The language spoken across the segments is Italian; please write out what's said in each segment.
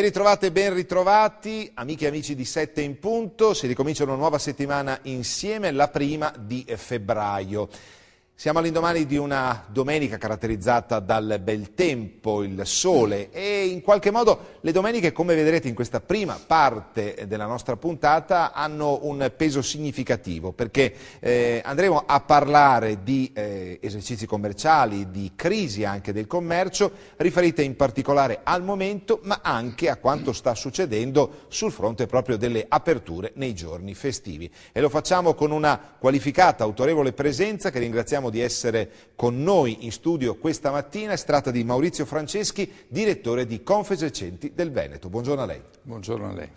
Ben ritrovate e ben ritrovati, amiche e amici di Sette in punto, si ricomincia una nuova settimana insieme, la prima di febbraio. Siamo all'indomani di una domenica caratterizzata dal bel tempo, il sole e in qualche modo le domeniche, come vedrete in questa prima parte della nostra puntata, hanno un peso significativo perché eh, andremo a parlare di eh, esercizi commerciali, di crisi anche del commercio, riferite in particolare al momento ma anche a quanto sta succedendo sul fronte proprio delle aperture nei giorni festivi. E lo facciamo con una qualificata, autorevole presenza che ringraziamo ringraziamo di essere con noi in studio questa mattina. Si tratta di Maurizio Franceschi, direttore di Confesercenti del Veneto. Buongiorno a lei. Buongiorno a lei.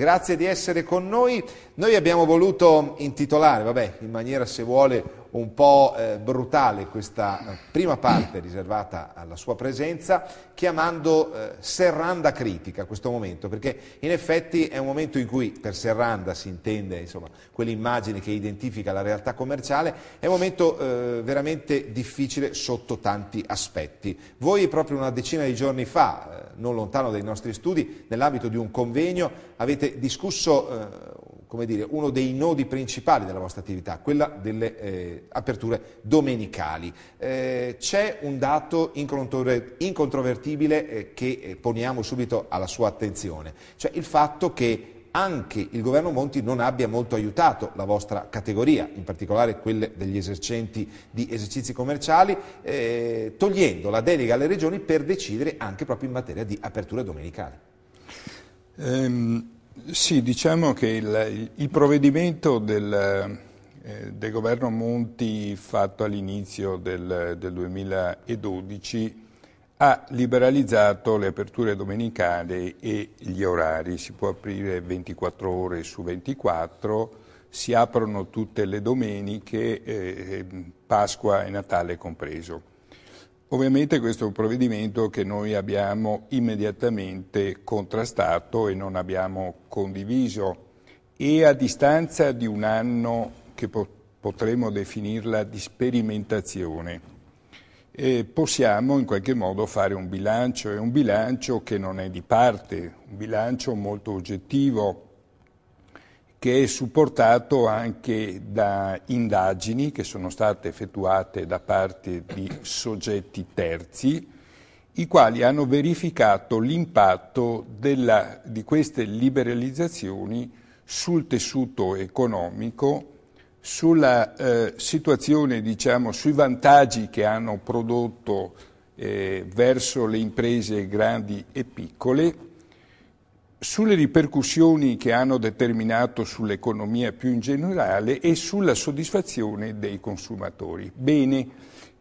Grazie di essere con noi. Noi abbiamo voluto intitolare, vabbè, in maniera se vuole un po' eh, brutale questa eh, prima parte riservata alla sua presenza, chiamando eh, Serranda critica questo momento, perché in effetti è un momento in cui per Serranda si intende insomma, quell'immagine che identifica la realtà commerciale, è un momento eh, veramente difficile sotto tanti aspetti. Voi proprio una decina di giorni fa, eh, non lontano dai nostri studi, nell'ambito di un convegno, avete discusso eh, dire, uno dei nodi principali della vostra attività, quella delle eh, aperture domenicali. Eh, c'è un dato incontrovertibile eh, che eh, poniamo subito alla sua attenzione, cioè il fatto che anche il governo Monti non abbia molto aiutato la vostra categoria, in particolare quelle degli esercenti di esercizi commerciali, eh, togliendo la delega alle regioni per decidere anche proprio in materia di aperture domenicali. Um... Sì, diciamo che il, il provvedimento del, eh, del, governo Monti fatto all'inizio del, del, 2012 ha liberalizzato le aperture domenicali e gli orari, si può aprire 24 ore su 24, si aprono tutte le domeniche, eh, eh Pasqua e Natale compreso. Ovviamente questo è un provvedimento che noi abbiamo immediatamente contrastato e non abbiamo condiviso e a distanza di un anno che potremmo definirla di sperimentazione eh, possiamo in qualche modo fare un bilancio, e un bilancio che non è di parte, un bilancio molto oggettivo che è supportato anche da indagini che sono state effettuate da parte di soggetti terzi, i quali hanno verificato l'impatto di queste liberalizzazioni sul tessuto economico, sulla eh, situazione, diciamo, sui vantaggi che hanno prodotto eh, verso le imprese grandi e piccole sulle ripercussioni che hanno determinato sull'economia più in generale e sulla soddisfazione dei consumatori. Bene,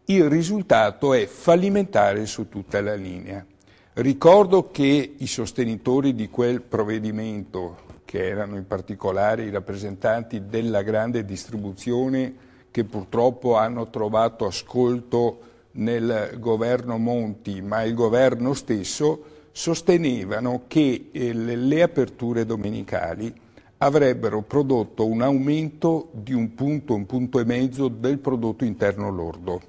il risultato è fallimentare su tutta la linea. Ricordo che i sostenitori di quel provvedimento, che erano in particolare i rappresentanti della grande distribuzione, che purtroppo hanno trovato ascolto nel governo Monti, ma il governo stesso, sostenevano che eh, le aperture domenicali avrebbero prodotto un aumento di un punto, un punto e mezzo del prodotto interno lordo.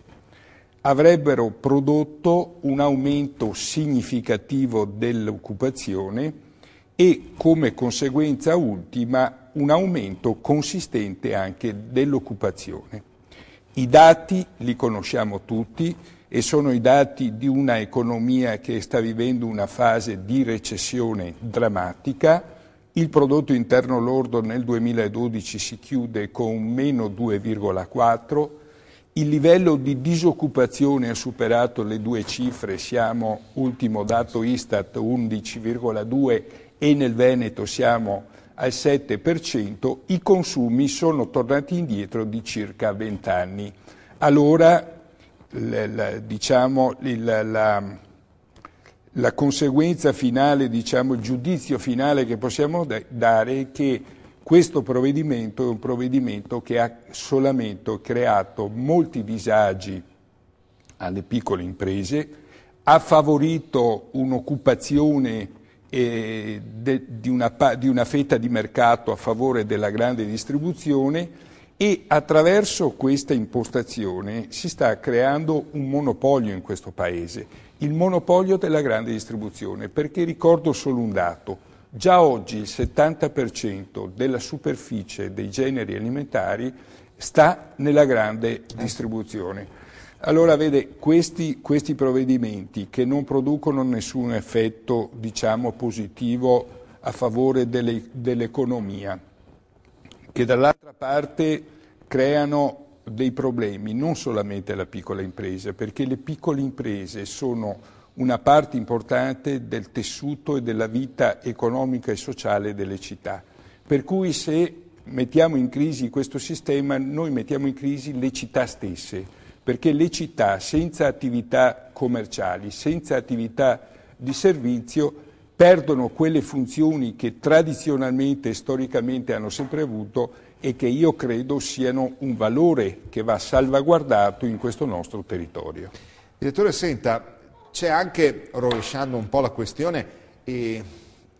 Avrebbero prodotto un aumento significativo dell'occupazione e come conseguenza ultima un aumento consistente anche dell'occupazione. I dati li conosciamo tutti, e sono i dati di una economia che sta vivendo una fase di recessione drammatica. Il prodotto interno lordo nel 2012 si chiude con meno 2,4, il livello di disoccupazione ha superato le due cifre, siamo ultimo dato Istat 11,2 e nel Veneto siamo al 7%, i consumi sono tornati indietro di circa 20 anni. Allora la, diciamo, la, la, la, conseguenza finale, diciamo, il giudizio finale che possiamo dare è che questo provvedimento è un provvedimento che ha solamente creato molti disagi alle piccole imprese, ha favorito un'occupazione eh, di, di una fetta di mercato a favore della grande distribuzione, e attraverso questa impostazione si sta creando un monopolio in questo Paese, il monopolio della grande distribuzione, perché ricordo solo un dato, già oggi il 70% della superficie dei generi alimentari sta nella grande distribuzione. Allora, vede, questi, questi provvedimenti che non producono nessun effetto, diciamo, positivo a favore dell'economia, che dall'altra parte creano dei problemi non solamente alla piccola impresa, perché le piccole imprese sono una parte importante del tessuto e della vita economica e sociale delle città. Per cui se mettiamo in crisi questo sistema, noi mettiamo in crisi le città stesse, perché le città senza attività commerciali, senza attività di servizio, perdono quelle funzioni che tradizionalmente e storicamente hanno sempre avuto e che io credo siano un valore che va salvaguardato in questo nostro territorio. Direttore, senta, c'è anche, rovesciando un po' la questione, eh,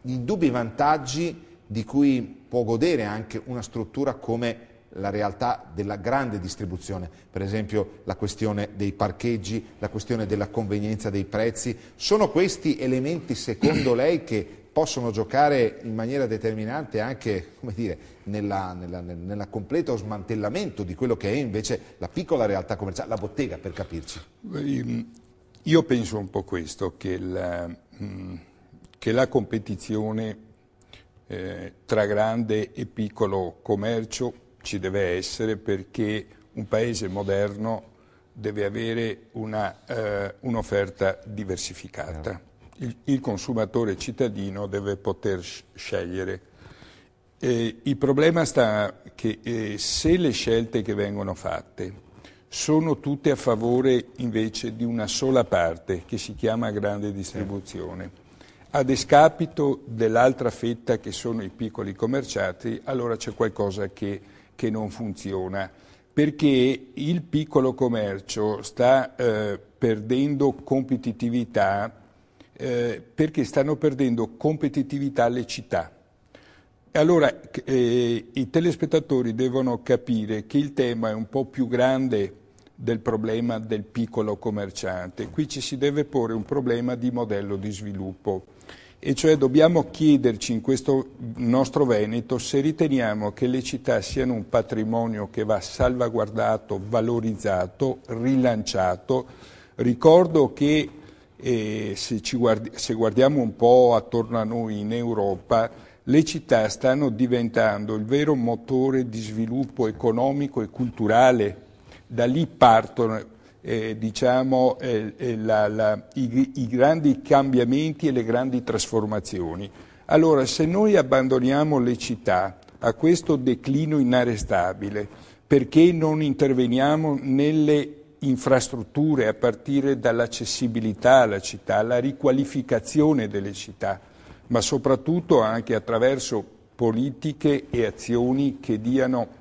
gli indubbi vantaggi di cui può godere anche una struttura come la realtà della grande distribuzione, per esempio la questione dei parcheggi, la questione della convenienza dei prezzi. Sono questi elementi, secondo lei, che possono giocare in maniera determinante anche dire, nella, nella, nella completo smantellamento di quello che è invece la piccola realtà commerciale, la bottega per capirci? Ehm, io penso un po' questo, che la, mm, che la competizione eh, tra grande e piccolo commercio ci deve essere perché un paese moderno deve avere eh, un'offerta eh, un diversificata. Il, il, consumatore cittadino deve poter scegliere. Eh, il problema sta che eh, se le scelte che vengono fatte sono tutte a favore invece di una sola parte che si chiama grande distribuzione, a discapito dell'altra fetta che sono i piccoli commerciati, allora c'è qualcosa che che non funziona, perché il piccolo commercio sta eh, perdendo competitività eh, perché stanno perdendo competitività le città. Allora eh, i telespettatori devono capire che il tema è un po' più grande del problema del piccolo commerciante. Qui ci si deve porre un problema di modello di sviluppo. E cioè dobbiamo chiederci in questo nostro Veneto se riteniamo che le città siano un patrimonio che va salvaguardato, valorizzato, rilanciato. Ricordo che eh, se, guardi se guardiamo un po' attorno a noi in Europa, le città stanno diventando il vero motore di sviluppo economico e culturale. Da lì partono eh, diciamo, eh, eh, la, la, i, i grandi cambiamenti e le grandi trasformazioni. Allora, se noi abbandoniamo le città a questo declino inarrestabile, perché non interveniamo nelle infrastrutture a partire dall'accessibilità alla città, alla riqualificazione delle città, ma soprattutto anche attraverso politiche e azioni che diano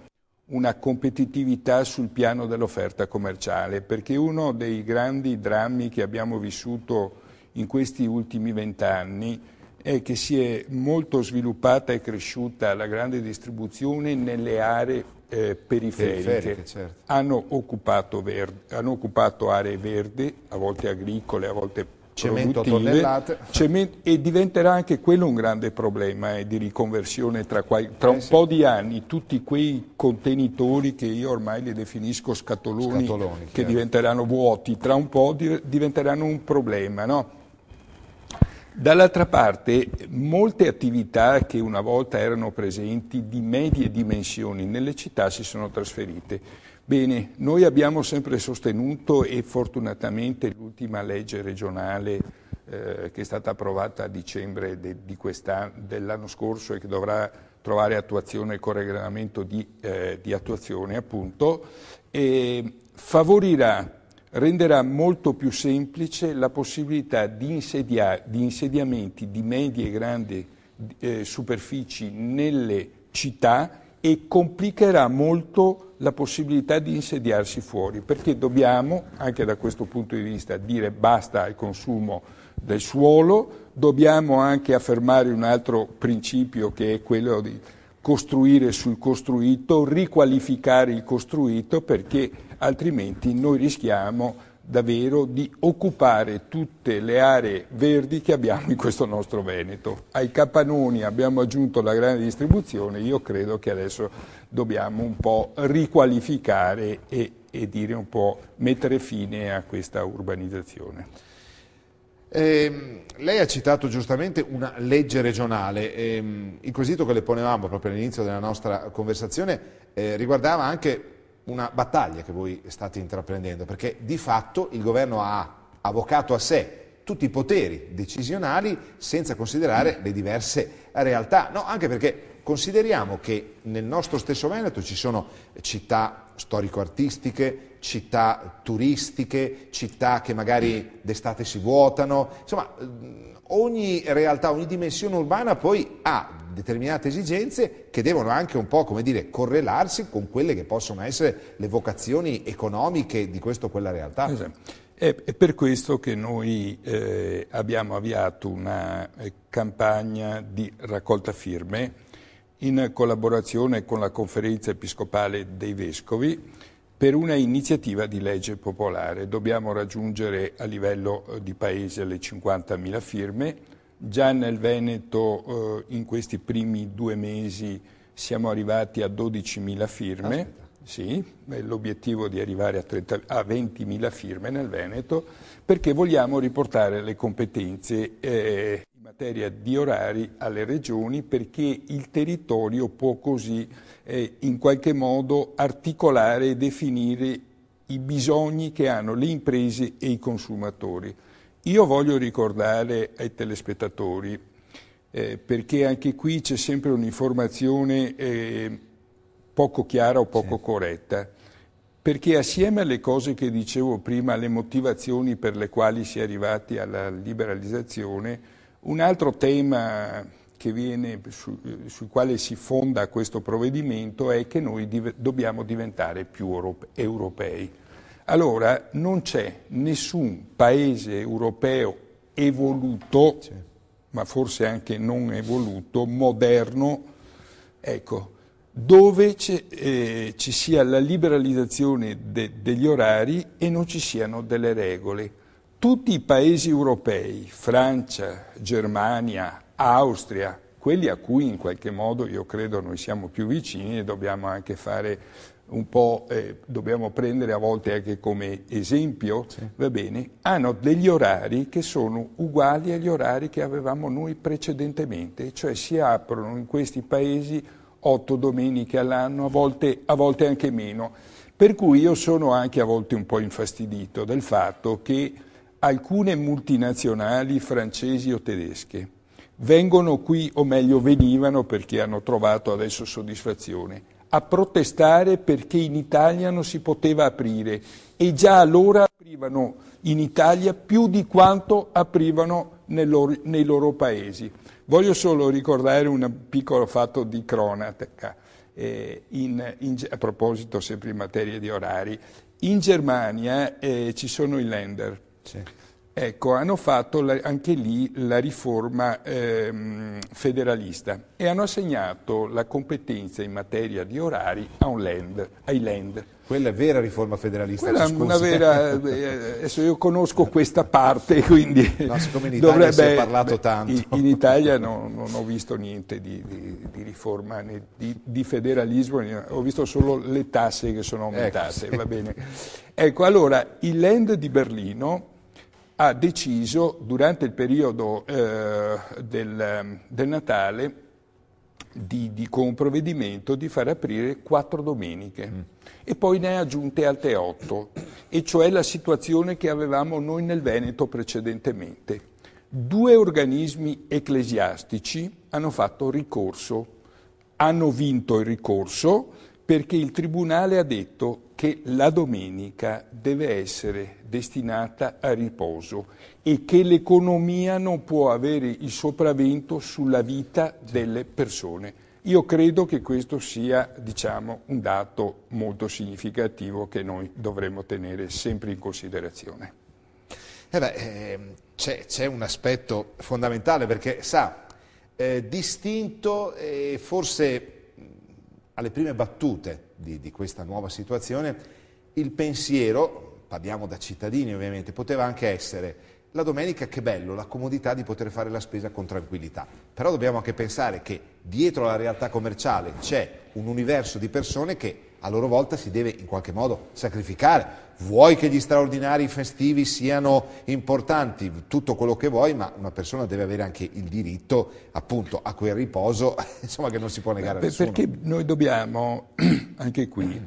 una competitività sul piano dell'offerta commerciale, perché uno dei grandi drammi che abbiamo vissuto in questi ultimi vent'anni è che si è molto sviluppata e cresciuta la grande distribuzione nelle aree eh, periferiche. periferiche certo. hanno, occupato verde, hanno occupato aree verdi, a volte agricole, a volte cemento tonnellate. Cemento, e diventerà anche quello un grande problema eh, di riconversione tra, qual, tra eh, un sì. po' di anni, tutti quei contenitori che io ormai li definisco scatoloni, scatoloni che chiaro. diventeranno vuoti, tra un po' diventeranno un problema. No? Dall'altra parte, molte attività che una volta erano presenti di medie dimensioni nelle città si sono trasferite. Bene, noi abbiamo sempre sostenuto e fortunatamente l'ultima legge regionale eh, che è stata approvata a dicembre de, di dell'anno scorso e che dovrà trovare attuazione con regolamento di, eh, di attuazione appunto, favorirà, renderà molto più semplice la possibilità di, insedia, di insediamenti di medie e grandi eh, superfici nelle città e complicherà molto la possibilità di insediarsi fuori, perché dobbiamo, anche da questo punto di vista, dire basta al consumo del suolo, dobbiamo anche affermare un altro principio che è quello di costruire sul costruito, riqualificare il costruito, perché altrimenti noi rischiamo davvero di occupare tutte le aree verdi che abbiamo in questo nostro Veneto. Ai capannoni abbiamo aggiunto la grande distribuzione, io credo che adesso dobbiamo un po' riqualificare e, e dire un po' mettere fine a questa urbanizzazione. Eh, lei ha citato giustamente una legge regionale, eh, il quesito che le ponevamo proprio all'inizio della nostra conversazione eh, riguardava anche una battaglia che voi state intraprendendo, perché di fatto il governo ha avvocato a sé tutti i poteri decisionali senza considerare le diverse realtà, no, anche perché consideriamo che nel nostro stesso Veneto ci sono città storico-artistiche, città turistiche, città che magari d'estate si vuotano, insomma ogni realtà, ogni dimensione urbana poi ha determinate esigenze che devono anche un po' come dire, correlarsi con quelle che possono essere le vocazioni economiche di questa o quella realtà. Esatto. È per questo che noi eh, abbiamo avviato una eh, campagna di raccolta firme in collaborazione con la Conferenza Episcopale dei Vescovi per una iniziativa di legge popolare. Dobbiamo raggiungere a livello eh, di Paese le 50.000 firme Già nel Veneto eh, in questi primi due mesi siamo arrivati a 12.000 firme, sì, l'obiettivo di arrivare a, 30, a 20.000 firme nel Veneto, perché vogliamo riportare le competenze eh, in materia di orari alle regioni, perché il territorio può così eh, in qualche modo articolare e definire i bisogni che hanno le imprese e i consumatori. Io voglio ricordare ai telespettatori, eh, perché anche qui c'è sempre un'informazione eh, poco chiara o poco sì. corretta, perché assieme alle cose che dicevo prima, alle motivazioni per le quali si è arrivati alla liberalizzazione, un altro tema viene, su, sul quale si fonda questo provvedimento è che noi div dobbiamo diventare più europei allora non c'è nessun paese europeo evoluto, sì. ma forse anche non evoluto, moderno, ecco, dove eh, ci sia la liberalizzazione de- degli orari e non ci siano delle regole. Tutti i paesi europei, Francia, Germania, Austria, quelli a cui in qualche modo io credo noi siamo più vicini e dobbiamo anche fare un po' eh, dobbiamo prendere a volte anche come esempio, sì. va bene, hanno degli orari che sono uguali agli orari che avevamo noi precedentemente, cioè si aprono in questi paesi otto domeniche all'anno, a volte, a volte anche meno. Per cui io sono anche a volte un po' infastidito del fatto che alcune multinazionali francesi o tedesche vengono qui, o meglio venivano perché hanno trovato adesso soddisfazione, a protestare perché in Italia non si poteva aprire e già allora aprivano in Italia più di quanto aprivano nei loro, nei loro paesi. Voglio solo ricordare un piccolo fatto di cronaca, eh, in, in, a proposito sempre in materia di orari. In Germania eh, ci sono i lender. Sì. Ecco, hanno fatto la, anche lì la riforma ehm, federalista e hanno assegnato la competenza in materia di orari land, ai land. Quella è vera riforma federalista. Quella è una vera, eh, eh, adesso io conosco questa parte, quindi no, siccome in Italia dovrebbe, si è parlato tanto. In, Italia no, non ho visto niente di, di, di riforma, né di, di, federalismo, ho visto solo le tasse che sono ecco, aumentate. Ecco, sì. Ecco, allora, il land di Berlino ha deciso durante il periodo eh, del, del, Natale di, di, con un provvedimento di far aprire quattro domeniche mm. e poi ne ha aggiunte altre otto, e cioè la situazione che avevamo noi nel Veneto precedentemente. Due organismi ecclesiastici hanno fatto ricorso, hanno vinto il ricorso perché il Tribunale ha detto che la domenica deve essere destinata a riposo e che l'economia non può avere il sopravvento sulla vita delle persone. Io credo che questo sia diciamo, un dato molto significativo che noi dovremmo tenere sempre in considerazione. Eh eh, c'è un aspetto fondamentale perché, sa, eh, distinto e forse alle prime battute di, di questa nuova situazione, il pensiero, parliamo da cittadini ovviamente, poteva anche essere la domenica che bello, la comodità di poter fare la spesa con tranquillità. Però dobbiamo anche pensare che dietro alla realtà commerciale c'è un universo di persone che a loro volta si deve in qualche modo sacrificare. Vuoi che gli straordinari festivi siano importanti, tutto quello che vuoi, ma una persona deve avere anche il diritto appunto a quel riposo, insomma, che non si può negare beh, a nessuno. Perché noi dobbiamo, anche qui,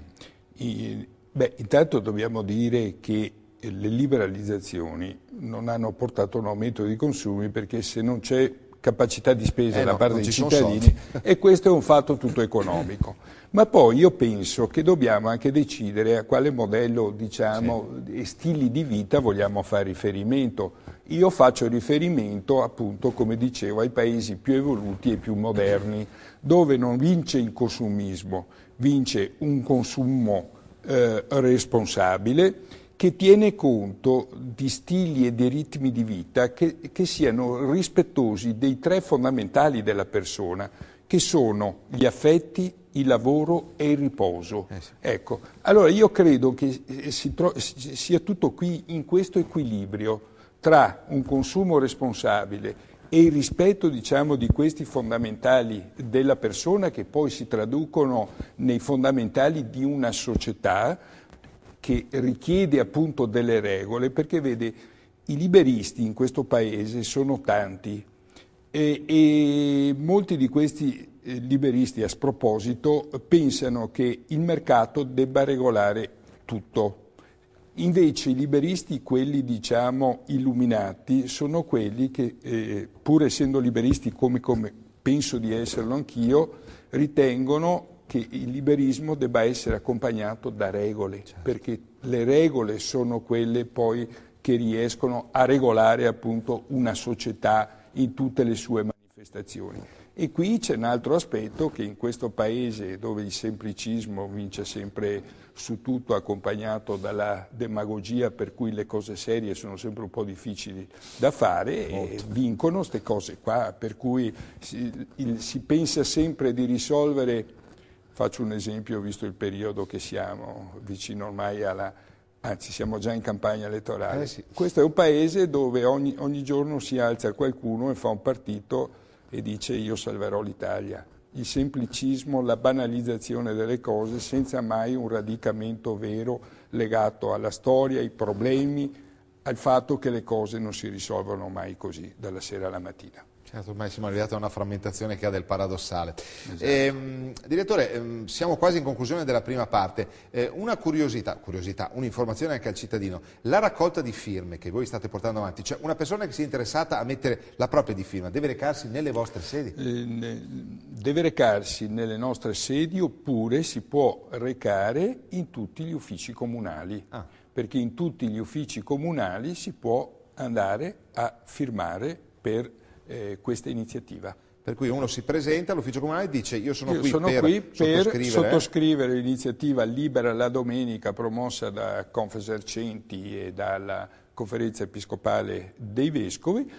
beh, intanto dobbiamo dire che le liberalizzazioni non hanno portato a un aumento dei consumi perché se non c'è capacità di spesa eh da no, parte dei cittadini e questo è un fatto tutto economico. Ma poi io penso che dobbiamo anche decidere a quale modello diciamo, sì. e stili di vita vogliamo fare riferimento. Io faccio riferimento appunto, come dicevo, ai paesi più evoluti e più moderni, dove non vince il consumismo, vince un consumo eh, responsabile che tiene conto di stili e di ritmi di vita che, che siano rispettosi dei tre fondamentali della persona, che sono gli affetti, il lavoro e il riposo. Eh sì. Ecco, allora io credo che eh, si tro- sia tutto qui in questo equilibrio tra un consumo responsabile e il rispetto diciamo, di questi fondamentali della persona che poi si traducono nei fondamentali di una società che richiede appunto delle regole, perché vede, i liberisti in questo paese sono tanti e, e molti di questi eh, liberisti a sproposito pensano che il mercato debba regolare tutto. Invece i liberisti, quelli diciamo illuminati, sono quelli che, eh, pur essendo liberisti come, come penso di esserlo anch'io, ritengono che il liberismo debba essere accompagnato da regole, certo. perché le regole sono quelle poi che riescono a regolare appunto una società in tutte le sue manifestazioni. E qui c'è un altro aspetto che in questo paese dove il semplicismo vince sempre su tutto accompagnato dalla demagogia per cui le cose serie sono sempre un po' difficili da fare Molto. e vincono queste cose qua, per cui si, il, si pensa sempre di risolvere Faccio un esempio, visto il periodo che siamo, vicino ormai alla... anzi siamo già in campagna elettorale. Eh sì. Questo è un paese dove ogni, ogni giorno si alza qualcuno e fa un partito e dice io salverò l'Italia. Il semplicismo, la banalizzazione delle cose senza mai un radicamento vero legato alla storia, ai problemi, al fatto che le cose non si risolvono mai così, dalla sera alla mattina. Certo, ormai siamo arrivati a una frammentazione che ha del paradossale. Esatto. Eh, direttore, ehm, siamo quasi in conclusione della prima parte. Eh, una curiosità, curiosità un'informazione anche al cittadino. La raccolta di firme che voi state portando avanti, cioè una persona che sia interessata a mettere la propria di firma, deve recarsi nelle vostre sedi? Eh, deve recarsi nelle nostre sedi oppure si può recare in tutti gli uffici comunali. Ah. Perché in tutti gli uffici comunali si può andare a firmare per eh, questa iniziativa. Per cui uno si presenta all'ufficio comunale e dice io sono io qui sono per, qui per sottoscrivere, sottoscrivere l'iniziativa Libera la Domenica promossa da Confesercenti e dalla Conferenza Episcopale dei Vescovi.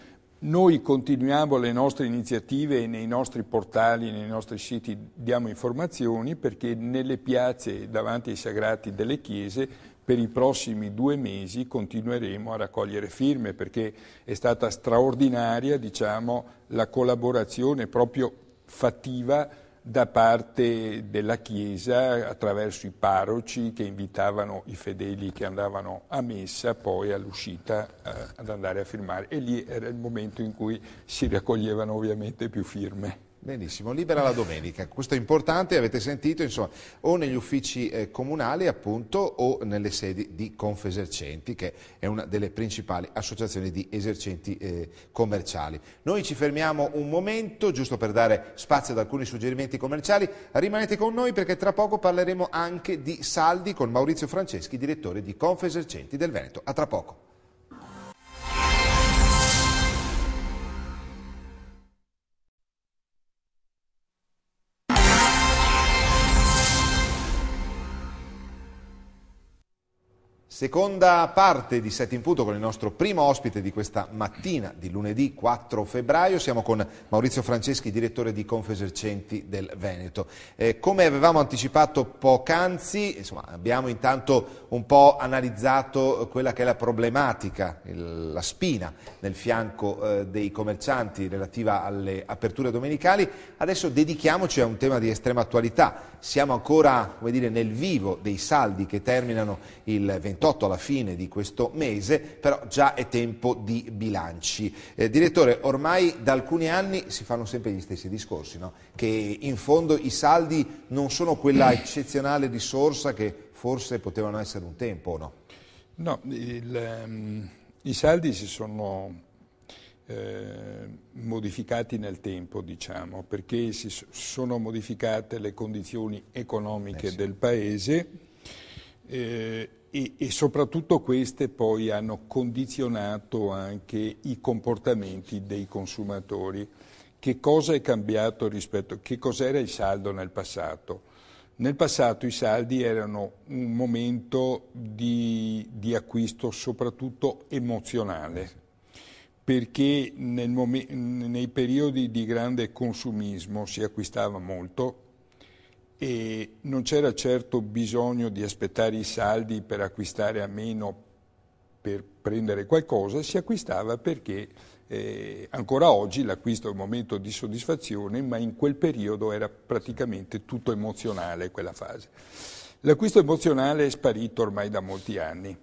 Noi continuiamo le nostre iniziative nei nostri portali, nei nostri siti diamo informazioni perché nelle piazze davanti ai sagrati delle chiese per i prossimi due mesi continueremo a raccogliere firme perché è stata straordinaria diciamo, la collaborazione proprio fattiva da parte della Chiesa attraverso i paroci che invitavano i fedeli che andavano a messa poi all'uscita eh, ad andare a firmare e lì era il momento in cui si raccoglievano ovviamente più firme. Benissimo, libera la domenica, questo è importante, avete sentito, insomma, o negli uffici eh, comunali appunto o nelle sedi di Confesercenti, che è una delle principali associazioni di esercenti eh, commerciali. Noi ci fermiamo un momento, giusto per dare spazio ad alcuni suggerimenti commerciali, rimanete con noi perché tra poco parleremo anche di saldi con Maurizio Franceschi, direttore di Confesercenti del Veneto. A tra poco. Seconda parte di Set in punto con il nostro primo ospite di questa mattina di lunedì 4 febbraio. Siamo con Maurizio Franceschi, direttore di Confesercenti del Veneto. Eh, come avevamo anticipato poc'anzi, abbiamo intanto un po' analizzato quella che è la problematica, il, la spina nel fianco eh, dei commercianti relativa alle aperture domenicali. Adesso dedichiamoci a un tema di estrema attualità. Siamo ancora dire, nel vivo dei saldi che terminano il 28 28 alla fine di questo mese, però già è tempo di bilanci. Eh, direttore, ormai da alcuni anni si fanno sempre gli stessi discorsi, no? che in fondo i saldi non sono quella eccezionale risorsa che forse potevano essere un tempo o no? No, il, um, i saldi si sono eh, modificati nel tempo, diciamo, perché si sono modificate le condizioni economiche eh sì. del Paese eh, e, e, soprattutto queste poi hanno condizionato anche i comportamenti dei consumatori. Che cosa è cambiato rispetto, a che cos'era il saldo nel passato? Nel passato i saldi erano un momento di, di acquisto soprattutto emozionale, perché nel, nei periodi di grande consumismo si acquistava molto, e non c'era certo bisogno di aspettare i saldi per acquistare a meno per prendere qualcosa, si acquistava perché eh, ancora oggi l'acquisto è un momento di soddisfazione, ma in quel periodo era praticamente tutto emozionale quella fase. L'acquisto emozionale è sparito ormai da molti anni.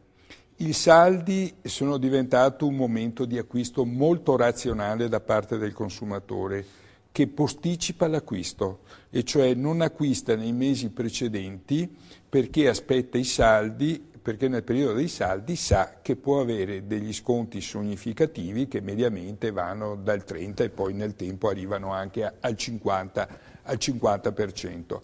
I saldi sono diventati un momento di acquisto molto razionale da parte del consumatore che posticipa l'acquisto, e cioè non acquista nei mesi precedenti perché aspetta i saldi, perché nel periodo dei saldi sa che può avere degli sconti significativi che mediamente vanno dal 30 e poi nel tempo arrivano anche al 50%. Al 50%.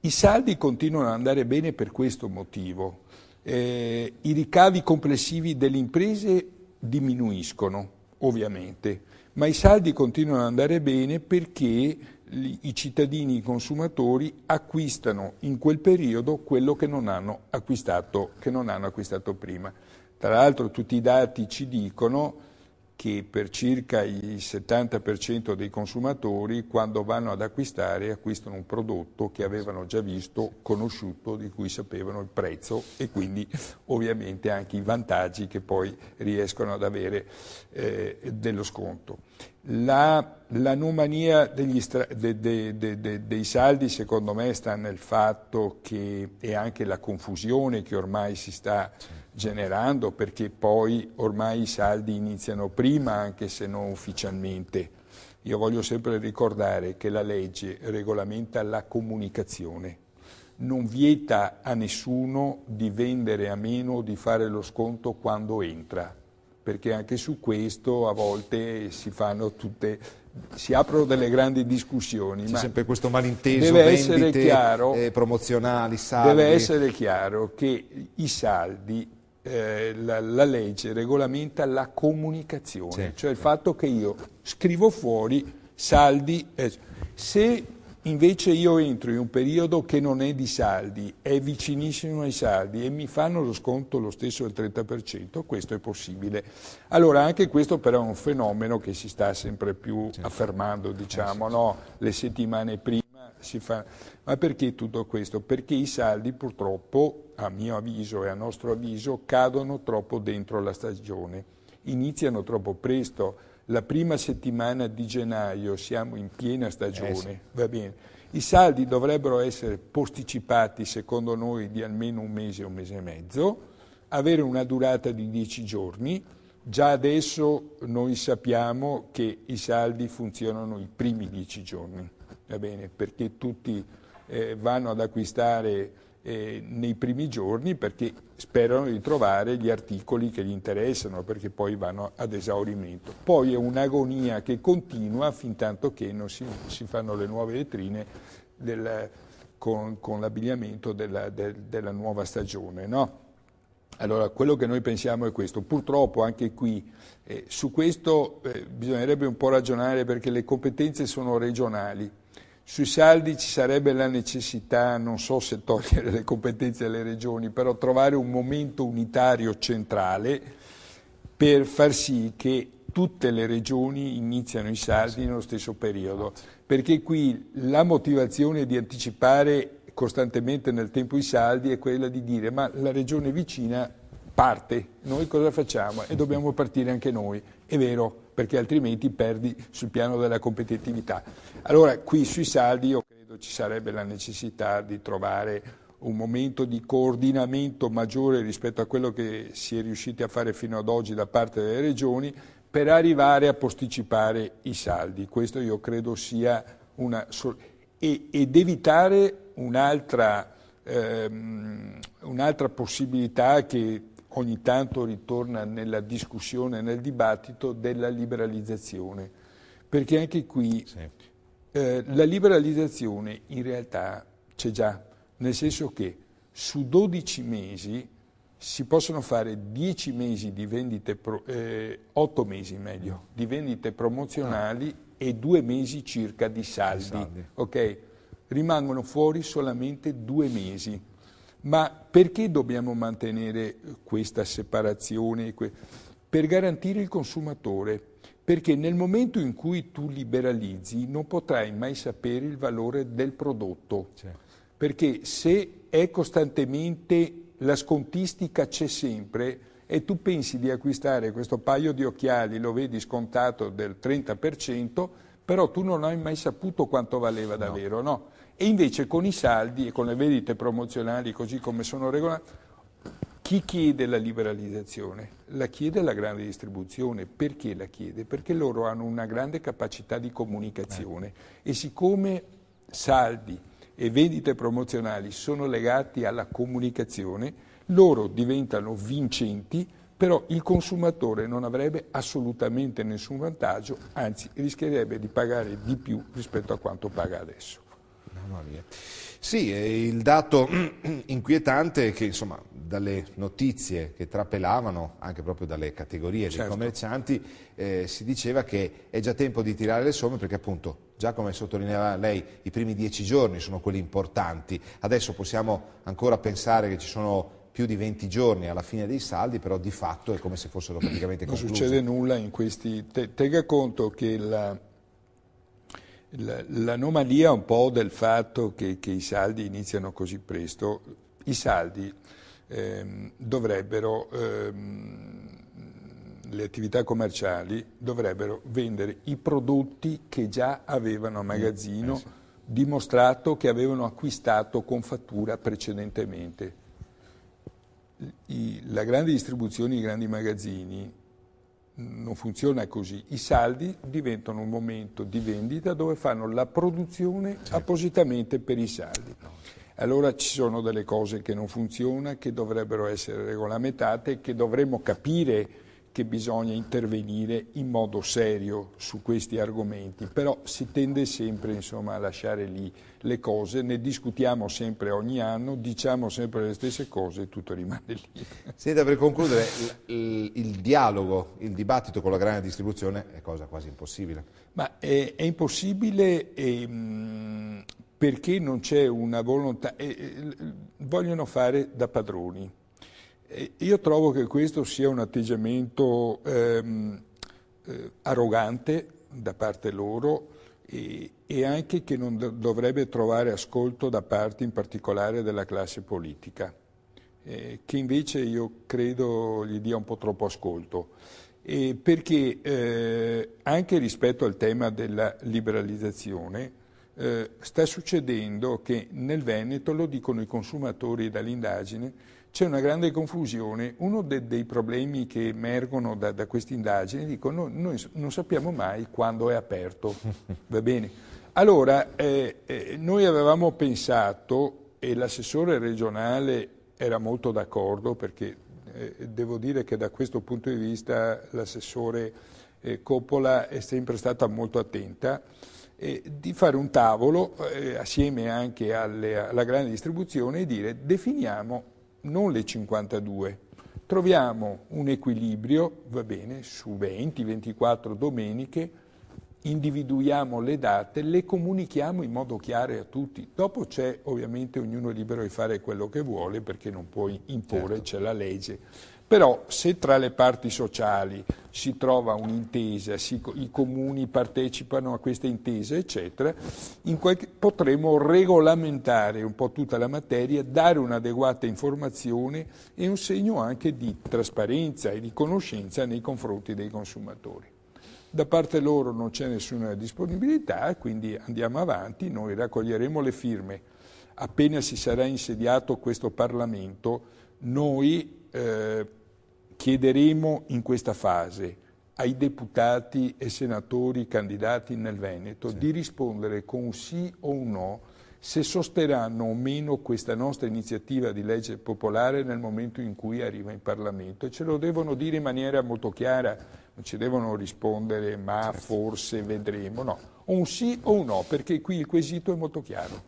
I saldi continuano ad andare bene per questo motivo. Eh, I ricavi complessivi delle imprese diminuiscono, ovviamente ma i saldi continuano ad andare bene perché i cittadini, i consumatori acquistano in quel periodo quello che non hanno acquistato, non hanno acquistato prima. Tra l'altro tutti i dati ci dicono che per circa il 70% dei consumatori quando vanno ad acquistare acquistano un prodotto che avevano già visto, conosciuto, di cui sapevano il prezzo e quindi ovviamente anche i vantaggi che poi riescono ad avere eh, dello sconto. l'anomania la de, de, de, dei saldi secondo me sta nel fatto che è anche la confusione che ormai si sta generando perché poi ormai i saldi iniziano prima anche se non ufficialmente. Io voglio sempre ricordare che la legge regolamenta la comunicazione, non vieta a nessuno di vendere a meno o di fare lo sconto quando entra, perché anche su questo a volte si fanno tutte si aprono delle grandi discussioni. C'è sempre questo malinteso deve vendite chiaro, eh, promozionali, saldi. Deve essere chiaro che i saldi eh, la, la, legge regolamenta la comunicazione, sì, cioè il fatto che io scrivo fuori saldi. Eh, se invece io entro in un periodo che non è di saldi, è vicinissimo ai saldi e mi fanno lo sconto lo stesso del 30%, questo è possibile. Allora anche questo però è un fenomeno che si sta sempre più sì. affermando, eh, diciamo, no? le settimane prima si fa. Ma perché tutto questo? Perché i saldi purtroppo, a mio avviso e a nostro avviso, cadono troppo dentro la stagione, iniziano troppo presto. La prima settimana di gennaio siamo in piena stagione, eh sì. va bene. I saldi dovrebbero essere posticipati, secondo noi, di almeno un mese, un mese e mezzo, avere una durata di dieci giorni. Già adesso noi sappiamo che i saldi funzionano i primi dieci giorni bene, perché tutti eh, vanno ad acquistare eh, nei primi giorni perché sperano di trovare gli articoli che gli interessano perché poi vanno ad esaurimento. Poi è un'agonia che continua fin tanto che non si, si fanno le nuove vetrine del, con, con l'abbigliamento della, del, della, nuova stagione. No? Allora, quello che noi pensiamo è questo. Purtroppo anche qui, eh, su questo eh, bisognerebbe un po' ragionare perché le competenze sono regionali. Sui saldi ci sarebbe la necessità, non so se togliere le competenze alle regioni, però trovare un momento unitario centrale per far sì che tutte le regioni iniziano i saldi nello stesso periodo, perché qui la motivazione di anticipare costantemente nel tempo i saldi è quella di dire ma la regione vicina parte, noi cosa facciamo? E dobbiamo partire anche noi, è vero, perché altrimenti perdi sul piano della competitività. Allora qui sui saldi io credo ci sarebbe la necessità di trovare un momento di coordinamento maggiore rispetto a quello che si è riusciti a fare fino ad oggi da parte delle regioni per arrivare a posticipare i saldi. Questo io credo sia una... ed evitare un'altra ehm, un possibilità che ogni tanto ritorna nella discussione, nel dibattito della liberalizzazione, perché anche qui sì. eh, la liberalizzazione in realtà c'è già, nel senso che su 12 mesi si possono fare 10 mesi di vendite, pro, eh, 8 mesi meglio, mm. di vendite promozionali ah. e 2 mesi circa di saldi. saldi. Okay? Rimangono fuori solamente 2 mesi ma perché dobbiamo mantenere questa separazione? Per garantire il consumatore, perché nel momento in cui tu liberalizzi non potrai mai sapere il valore del prodotto, certo. perché se è costantemente la scontistica c'è sempre e tu pensi di acquistare questo paio di occhiali, lo vedi scontato del 30%, però tu non hai mai saputo quanto valeva davvero, no? no? E invece con i saldi e con le vendite promozionali così come sono regolate, chi chiede la liberalizzazione? La chiede la grande distribuzione. Perché la chiede? Perché loro hanno una grande capacità di comunicazione eh. e siccome saldi e vendite promozionali sono legati alla comunicazione, loro diventano vincenti, però il consumatore non avrebbe assolutamente nessun vantaggio, anzi rischierebbe di pagare di più rispetto a quanto paga adesso. Sì, il dato inquietante è che insomma, dalle notizie che trapelavano, anche proprio dalle categorie certo. dei commercianti, eh, si diceva che è già tempo di tirare le somme perché appunto, già come sottolineava lei, i primi dieci giorni sono quelli importanti. Adesso possiamo ancora pensare che ci sono più di 20 giorni alla fine dei saldi, però di fatto è come se fossero praticamente conclusi. Non succede nulla in questi... Te, tenga conto che la L'anomalia un po' del fatto che, che, i saldi iniziano così presto, i saldi ehm, dovrebbero, ehm, le attività commerciali dovrebbero vendere i prodotti che già avevano a mm, magazzino, eh dimostrato che avevano acquistato con fattura precedentemente. I, la grande distribuzione, i grandi magazzini non funziona così. I saldi diventano un momento di vendita dove fanno la produzione appositamente per i saldi. Allora ci sono delle cose che non funzionano, che dovrebbero essere regolamentate, che dovremmo capire che bisogna intervenire in modo serio su questi argomenti, però si tende sempre insomma, a lasciare lì le cose, ne discutiamo sempre ogni anno, diciamo sempre le stesse cose e tutto rimane lì. Senta, per concludere, il, il dialogo, il dibattito con la grande distribuzione è cosa quasi impossibile. Ma è, è impossibile e, ehm, mh, perché non c'è una volontà, e, e, vogliono fare da padroni io trovo che questo sia un atteggiamento ehm, eh, arrogante da parte loro e, e anche che non do dovrebbe trovare ascolto da parte in particolare della classe politica, eh, che invece io credo gli dia un po' troppo ascolto. E perché eh, anche rispetto al tema della liberalizzazione, eh, sta succedendo che nel Veneto, lo dicono i consumatori dall'indagine, c'è una grande confusione. Uno de, dei problemi che emergono da, da queste indagini, dico, no, noi non sappiamo mai quando è aperto, va bene? Allora, eh, eh, noi avevamo pensato, e l'assessore regionale era molto d'accordo, perché eh, devo dire che da questo punto di vista l'assessore eh, Coppola è sempre stata molto attenta, eh, di fare un tavolo eh, assieme anche alle, alla grande distribuzione e dire definiamo non le 52. Troviamo un equilibrio, va bene, su 20-24 domeniche, individuiamo le date, le comunichiamo in modo chiaro a tutti. Dopo c'è, ovviamente, ognuno è libero di fare quello che vuole perché non puoi imporre, certo. c'è la legge. Però se tra le parti sociali si trova un'intesa, si, i comuni partecipano a questa intesa, eccetera, in qualche, potremo regolamentare un po' tutta la materia, dare un'adeguata informazione e un segno anche di trasparenza e di conoscenza nei confronti dei consumatori. Da parte loro non c'è nessuna disponibilità, quindi andiamo avanti, noi raccoglieremo le firme. Appena si sarà insediato questo Parlamento, noi eh, chiederemo in questa fase ai deputati e senatori candidati nel Veneto sì. di rispondere con un sì o un no se sosterranno o meno questa nostra iniziativa di legge popolare nel momento in cui arriva in Parlamento e ce lo devono dire in maniera molto chiara, non ci devono rispondere ma certo. forse vedremo, no, un sì o un no perché qui il quesito è molto chiaro.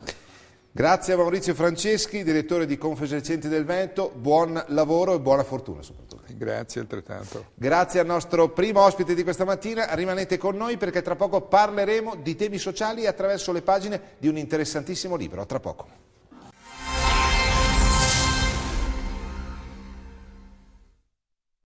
Grazie a Maurizio Franceschi, direttore di Confesercenti del Vento, buon lavoro e buona fortuna soprattutto. Grazie altrettanto. Grazie al nostro primo ospite di questa mattina, rimanete con noi perché tra poco parleremo di temi sociali attraverso le pagine di un interessantissimo libro. A tra poco.